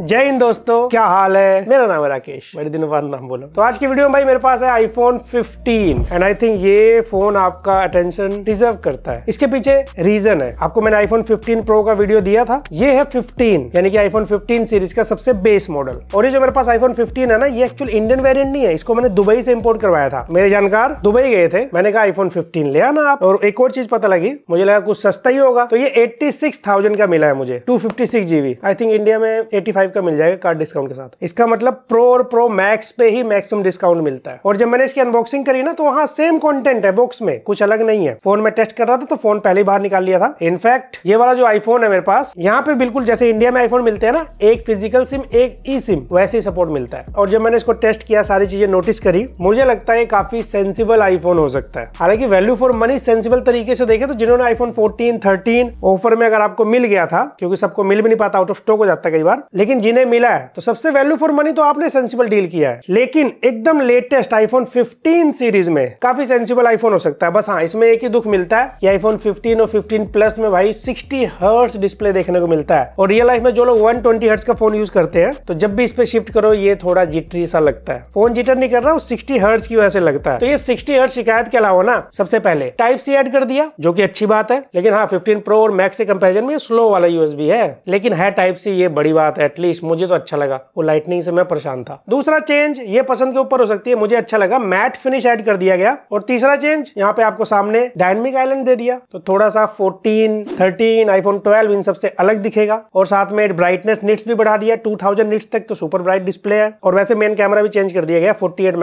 जय हिंद दोस्तों क्या हाल है मेरा नाम है राकेश बड़े दिनों बाद नाम बोलो तो आज की वीडियो में भाई मेरे पास है आईफोन 15 एंड आई थिंक ये फोन आपका अटेंशन डिजर्व करता है इसके पीछे रीजन है आपको मैंने आईफोन 15 प्रो का वीडियो दिया था ये है 15 यानी कि आईफोन 15 सीरीज का सबसे बेस मॉडल और ये जो मेरे पास आईफोन फिफ्टीन है ना ये एक्चुअल इंडियन वेरियंट नहीं है इसको मैंने दुबई से इम्पोर्ट करवाया था मेरे जानकार दुबई गए थे मैंने कहा आईफोन फिफ्टीन ले आना आप और एक और चीज पता लगी मुझे लगा कुछ सस्ता ही होगा तो ये एट्टी का मिला है मुझे two GB I think India में एट्टी फाइव का मिल जाएगा कार्ड डिस्काउंट के साथ इसका मतलब प्रो और प्रो मैक्स पे ही मैक्सिमम डिस्काउंट मिलता है और जब मैंने इसकी अनबॉक्सिंग करी ना तो वहाँ सेम कॉन्टेंट है बॉक्स में कुछ अलग नहीं है फोन में टेस्ट कर रहा था तो फोन पहले ही बाहर निकाल लिया था इनफैक्ट ये वाला जो आईफोन है मेरे पास यहाँ पे बिल्कुल जैसे इंडिया में आईफोन मिलते हैं ना एक फिजिकल सिम एक ई सिम वैसे ही सपोर्ट मिलता है और जब मैंने इसको टेस्ट किया सारी चीजें नोटिस करी मुझे लगता है काफी सेंसिबल आईफोन हो सकता है हालांकि वैल्यू फॉर मनी सेंसिबल तरीके से देखे तो जिन्होंने आईफोन फोर्टीन थर्टीन ऑफर में अगर आपको मिल गया था क्योंकि सबको मिल भी नहीं पाता आउट ऑफ स्टॉक हो जाता है कई बार लेकिन लेकिन जिन्हें मिला है तो सबसे वैल्यू फॉर मनी तो आपने सेंसिबल डील किया है लेकिन एकदम लेटेस्ट आईफोन 15 सीरीज में काफी सेंसिबल आईफोन हो सकता है बस हाँ इसमें एक ही दुख मिलता है कि आईफोन 15 और 15 प्लस में भाई 60 हर्ट्स डिस्प्ले देखने को मिलता है और रियल लाइफ में जो लोग वन ट्वेंटी का फोन यूज करते हैं तो जब भी इस पे शिफ्ट करो ये थोड़ा जिटरी सा लगता है फोन जिटर नहीं कर रहा सिक्सटी हर्ट्स की वजह से लगता है तो ये सिक्सटी हर्ट शिकायत के अलावा ना सबसे पहले टाइप सी एड कर दिया जो की अच्छी बात है लेकिन हाँ फिफ्टीन प्रो और मैक्स के कंपेरिजन में स्लो वाला यूएस है लेकिन है टाइप सी ये बड़ी बात है एटलीस्ट मुझे तो अच्छा लगा वो लाइटनिंग से मैं परेशान था दूसरा चेंज ये पसंद के ऊपर हो सकती है मुझे अच्छा लगा मैट फिनिश ऐड कर दिया गया और तीसरा चेंज यहाँ पे आपको सामने डायनमिक आइलैंड दे दिया तो थोड़ा सा फोर्टीन थर्टीन आईफोन ट्वेल्व इन सबसे अलग दिखेगा और साथ में ब्राइटनेस निट्स भी बढ़ा दिया टू थाउजेंड तक तो सुपर ब्राइट डिस्प्ले है और वैसे मेन कैमरा भी चेंज कर दिया गया फोर्टी एट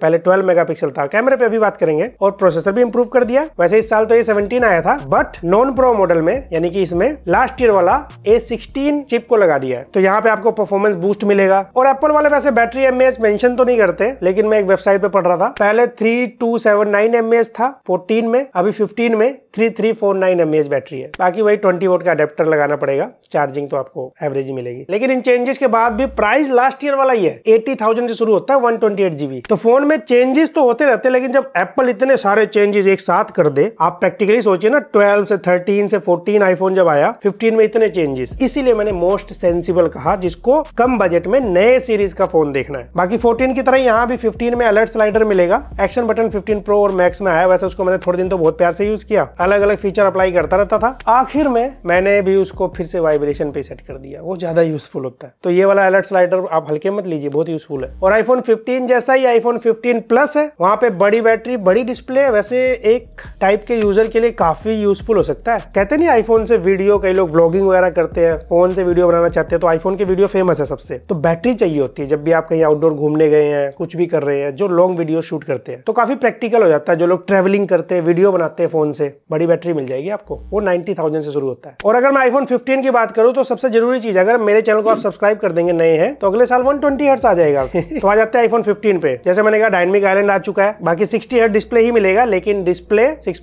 पहले ट्वेल्व मेगा था कैमरे पे भी बात करेंगे और प्रोसेसर भी इंप्रूव कर दिया वैसे इस साल तो ये सेवनटीन आया था बट नॉन प्रो मॉडल में यानी कि इसमें लास्ट ईयर वाला ए चिप को लगा दिया है तो यहाँ पे आपको परफॉर्मेंस बूस्ट मिलेगा और एप्पल वाले वैसे बैटरी एम मेंशन तो नहीं करते लेकिन मैं एक वेबसाइट पे पढ़ रहा था पहले three two seven nine M था फोर्टीन में अभी फिफ्टीन में three three four nine M battery है बाकी वही ट्वेंटी वोट का अडेप्टर लगाना पड़ेगा चार्जिंग तो आपको एवरेज मिलेगी लेकिन इन चेंजेस के बाद भी प्राइस लास्ट ईयर वाला ही है एटी थाउजेंड से शुरू होता है वन ट्वेंटी एट जीबी तो फोन में चेंजेस तो होते रहते लेकिन जब एप्पल इतने सारे चेंजेस एक साथ कर दे आप प्रैक्टिकली सोचिए ना ट्वेल्व से थर्टीन से फोर्टीन आईफोन जब आया फिफ्टीन में इतने चेंजेस इसीलिए मैंने मोस्ट सेंसिबल कहा जिसको कम बजट में नए सीरीज का फोन देखना है बाकी फोर्टीन की तरह यहाँ भी फिफ्टीन में अलर्ट स्लाइडर मिलेगा एक्शन बटन फिफ्टीन प्रो और मैक्स में आया वैसे उसको मैंने थोड़े दिन तो बहुत प्यार से यूज किया अलग अलग फीचर अप्लाई करता रहता था आखिर में मैंने भी उसको फिर से वाइब्रेशन पे सेट कर दिया वो ज़्यादा यूजफुल होता है तो ये वाला अलर्ट स्लाइडर आप हल्के मत लीजिए बहुत यूजफुल है और आईफोन फिफ्टीन जैसा ही आईफोन फिफ्टीन प्लस है वहाँ पे बड़ी बैटरी बड़ी डिस्प्ले वैसे एक टाइप के यूजर के लिए काफी यूजफुल हो सकता है कहते नहीं आईफोन से वीडियो कई लोग ब्लॉगिंग वगैरह करते हैं फोन से वीडियो बनाना चाहते हैं तो आईफोन की वीडियो फेमस है सबसे तो बैटरी चाहिए होती है जब भी आप कहीं आउटडोर घूमने गए हैं कुछ भी कर रहे हैं जो लॉन्ग वीडियो शूट करते हैं तो काफी प्रैक्टिकल हो जाता है जो लोग ट्रेवलिंग करते हैं वीडियो बनाते हैं फोन से बड़ी बैटरी मिल जाएगी आपको वो 90,000 से शुरू होता है और अगर मैं आईफोन 15 की बात करूं तो सबसे जरूरी चीज अगर मेरे चैनल को आप सब्सक्राइब कर देंगे नए हैं तो अगले साल वन ट्वेंटी हर्ट्स आ जाएगा तो आ जाते हैं आईफोन 15 पे जैसे मैंने कहा डायनमिक आइलैंड आ चुका है बाकी सिक्सटी हर्ट डिस्प्ले ही मिलेगा लेकिन डिस्प्ले सिक्स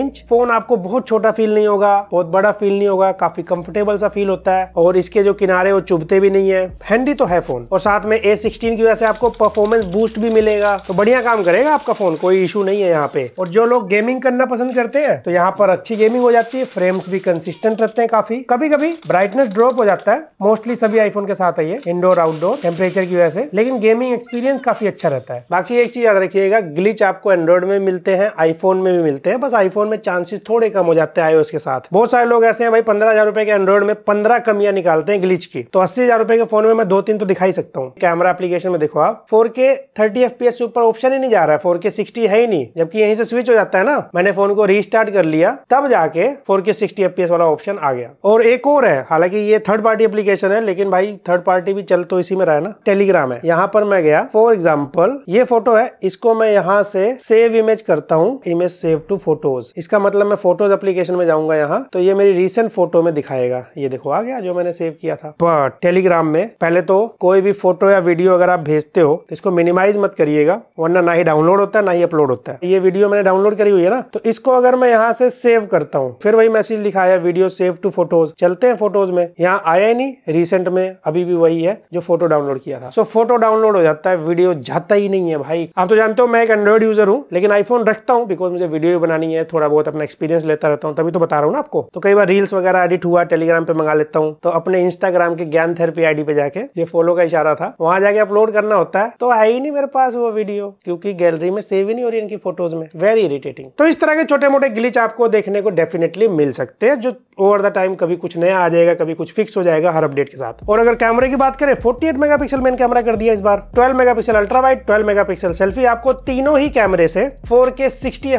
इंच फोन आपको बहुत छोटा फील नहीं होगा बहुत बड़ा फील नहीं होगा काफी कंफर्टेबल सा फील होता है और इसके जो किनारे वो चुभते भी नहीं है हैंडी तो है फोन और साथ में ए की वजह से आपको परफॉर्मेंस बूस्ट भी मिलेगा तो बढ़िया काम करेगा आपका फोन कोई इशू नहीं है यहाँ पे और जो लोग गेमिंग करना पसंद करते हैं तो यहाँ पर अच्छी गेमिंग हो जाती है फ्रेम्स भी कंसिस्टेंट रहते हैं काफी कभी कभी ब्राइटनेस ड्रॉप हो जाता है मोस्टली सभी आईफोन के साथ है ये इंडोर आउटडोर टेम्परेचर की वजह से लेकिन गेमिंग एक्सपीरियंस काफी अच्छा रहता है बाकी एक चीज याद रखिएगा ग्लिच आपको एंड्रॉइड में मिलते हैं आईफोन में भी मिलते हैं बस आईफोन में चांसेस थोड़े कम हो जाते हैं आईओएस के साथ बहुत सारे लोग ऐसे हैं भाई पंद्रह हजार रुपए के एंड्रॉइड में पंद्रह कमियां निकालते हैं ग्लिच की तो अस्सी हजार रुपए के फोन में मैं दो तीन तो दिखाई सकता हूँ कैमरा एप्लीकेशन में देखो आप फोर के थर्टी एफ से ऊपर ऑप्शन ही नहीं जा रहा है फोर के सिक्सटी है ही नहीं जबकि यहीं से स्विच हो जाता है ना मैंने फोन को रिस्टार्ट कर लिया तब जाके फोर के सिक्सटी एफ वाला ऑप्शन आ गया और एक और है हालांकि ये थर्ड पार्टी एप्लीकेशन है लेकिन भाई थर्ड पार्टी भी चल तो इसी में रहा है ना टेलीग्राम है यहाँ पर मैं गया फॉर एग्जाम्पल ये फोटो है इसको मैं यहाँ से सेव इमेज करता हूँ इमेज सेव टू फोटोज इसका मतलब मैं फोटोज एप्लीकेशन में जाऊंगा यहाँ तो ये मेरी रिसेंट फोटो में दिखाएगा ये देखो आ गया जो मैंने सेव किया था पर टेलीग्राम में पहले तो कोई भी फोटो या वीडियो अगर आप भेजते हो तो इसको मिनिमाइज मत करिएगा वरना ना ही डाउनलोड होता है ना ही अपलोड होता है ये वीडियो मैंने डाउनलोड करी हुई है ना तो इसको अगर मैं यहाँ से सेव करता हूँ फिर वही मैसेज लिखा है वीडियो सेव टू फोटोज चलते हैं फोटोज में यहाँ आया ही नहीं रिसेंट में अभी भी वही है जो फोटो डाउनलोड किया था सो फोटो डाउनलोड हो जाता है वीडियो जाता ही नहीं है भाई आप तो जानते हो मैं एक एंड्रॉइड यूजर हूँ लेकिन आईफोन रखता हूँ बिकॉज मुझे वीडियो बनानी है थोड़ा बहुत अपना एक्सपीरियंस लेता रहता हूँ तभी तो बता रहा हूँ ना आपको तो कई बार रील्स वगैरह एडिट हुआ टेलीग्राम पे मंगा लेता हूँ तो अपने इंस्टाग्राम के ज्ञान थेरेपी आईडी पे जाके ये फॉलो का इशारा था वहां जाके अपलोड करना होता है तो है ही नहीं मेरे पास वो वीडियो क्योंकि गैलरी में सेव ही नहीं हो रही इनकी फोटोज में वेरी इरिटेटिंग तो इस तरह के छोटे मोटे ग्लिच ग्लिच आपको देखने को डेफिनेटली मिल सकते हैं जो ओवर द टाइम कभी कुछ नया आ जाएगा कभी कुछ फिक्स हो जाएगा हर अपडेट के साथ और अगर कैमरे की बात करें 48 मेगापिक्सल मेन कैमरा कर दिया इस बार megapixel ultra twelve megapixel selfie आपको तीनों ही कैमरे से एफ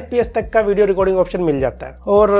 पी एस तक का वीडियो रिकॉर्डिंग ऑप्शन मिल जाता है और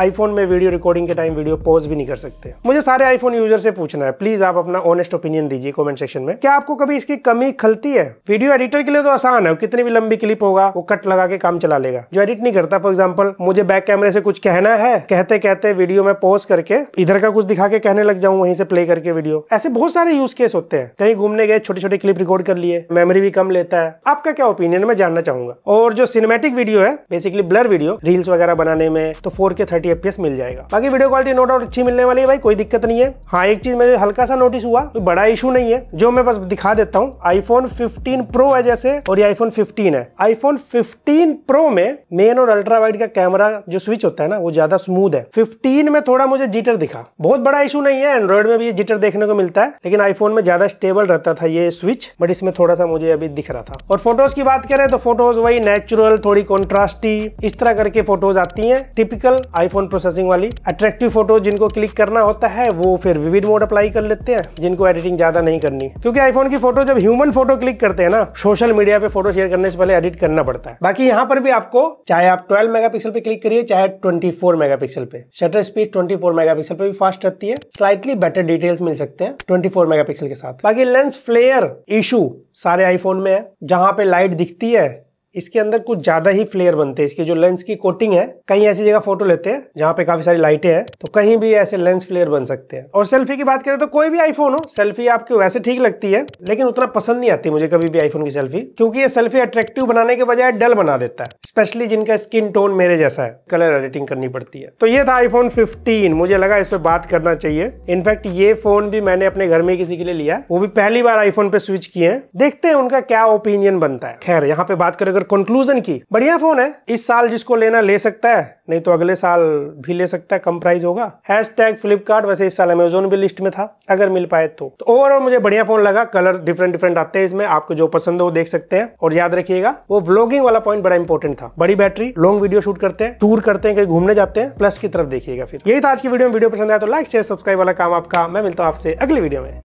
आईफोन uh, में वीडियो रिकॉर्डिंग के टाइम वीडियो पॉज भी नहीं कर सकते मुझे सारे आईफोन यूजर से पूछना है प्लीज आप अपना ऑनेस्ट ओपिनियन दीजिए कॉमेंट सेक्शन में क्या आपको कभी इसकी कमी खलती है वीडियो एडिटर के लिए तो आसान है कितनी भी लंबी क्लिप होगा वो कट लगा के काम चला लेगा जो एडिट नहीं करता फॉर एग्जाम्पल मुझे बैक कैमरे से कुछ कहना है कहते कहते वीडियो मैं पोज करके इधर का कुछ दिखा के कहने लग जाऊं वहीं से प्ले करके वीडियो ऐसे बहुत सारे यूज केस होते हैं कहीं घूमने गए छोटे छोटे क्लिप रिकॉर्ड कर लिए मेमोरी भी कम लेता है आपका क्या ओपिनियन मैं जानना चाहूंगा और जो सिनेमेटिक वीडियो है बेसिकली ब्लर वीडियो रील्स वगैरह बनाने में तो फोर के मिल जाएगा बाकी वीडियो क्वालिटी नो डाउट अच्छी मिलने वाली है भाई कोई दिक्कत नहीं है हाँ एक चीज मुझे हल्का सा नोटिस हुआ बड़ा इशू नहीं है जो मैं बस दिखा देता हूँ आईफोन फिफ्टीन प्रो है जैसे और ये आईफोन फिफ्टीन है आईफोन फिफ्टीन प्रो में मेन और अल्ट्रा वाइड का कैमरा जो स्विच होता है ना वो ज्यादा स्मूथ है फिफ्टीन में थोड़ा मुझे जीटर दिखा बहुत बड़ा इशू नहीं है एंड्रॉइड में भी ये जीटर देखने को मिलता है लेकिन आईफोन में ज्यादा स्टेबल रहता था ये स्विच बट इसमें थोड़ा सा मुझे अभी दिख रहा था और फोटोज की बात करें तो फोटोज वही नेचुरल थोड़ी कॉन्ट्रास्टी इस तरह करके फोटोज आती है टिपिकल आईफोन प्रोसेसिंग वाली अट्रेक्टिव फोटोज जिनको क्लिक करना होता है वो फिर विविड मोड अप्लाई कर लेते हैं जिनको एडिटिंग ज्यादा नहीं करनी क्योंकि आईफोन की फोटो जब ह्यूमन फोटो क्लिक करते हैं ना सोशल मीडिया पे फोटो शेयर करने से पहले एडिट करना पड़ता है बाकी यहाँ पर भी आपको चाहे आप ट्वेल्व मेगा पे क्लिक करिए चाहे ट्वेंटी फोर मेगापिक्सल पे shutter speed twenty four megapixel भी फास्ट रहती है स्लाइटली बेटर डिटेल्स मिल सकते हैं ट्वेंटी फोर मेगा के साथ बाकी लेंस फ्लेयर इशू सारे आईफोन में है जहां पे लाइट दिखती है इसके अंदर कुछ ज्यादा ही फ्लेयर बनते हैं इसके जो लेंस की कोटिंग है कहीं ऐसी जगह फोटो लेते हैं जहां पे काफी सारी लाइटें हैं तो कहीं भी ऐसे लेंस फ्लेयर बन सकते हैं और सेल्फी की बात करें तो कोई भी आईफोन हो सेल्फी आपको वैसे ठीक लगती है लेकिन उतना पसंद नहीं आती मुझे कभी भी आईफोन की सेल्फी क्योंकि ये सेल्फी अट्रेक्टिव बनाने के बजाय डल बना देता है स्पेशली जिनका स्किन टोन मेरे जैसा है कलर एडिटिंग करनी पड़ती है तो ये था आईफोन फिफ्टीन मुझे लगा इस पर बात करना चाहिए इनफैक्ट ये फोन भी मैंने अपने घर में किसी के लिए लिया वो भी पहली बार आईफोन पे स्विच किए हैं देखते हैं उनका क्या ओपिनियन बनता है खैर यहाँ पे बात करें अगर कंक्लूजन की बढ़िया फोन है इस साल जिसको लेना ले सकता है नहीं तो अगले साल भी ले सकता है कम प्राइस होगा हैश टैग फ्लिपकार्ट वैसे इस साल अमेजोन भी लिस्ट में था अगर मिल पाए तो ओवरऑल तो मुझे बढ़िया फोन लगा कलर डिफरेंट डिफरेंट आते हैं इसमें आपको जो पसंद हो देख सकते हैं और याद रखिएगा वो ब्लॉगिंग वाला पॉइंट बड़ा इंपॉर्टेंट था बड़ी बैटरी लॉन्ग वीडियो शूट करते हैं टूर करते हैं कहीं घूमने जाते हैं प्लस की तरफ देखिएगा फिर यही था आज की वीडियो में वीडियो पसंद आया तो लाइक शेयर सब्सक्राइब वाला काम आपका मैं मिलता हूँ आपसे अगली वीडियो में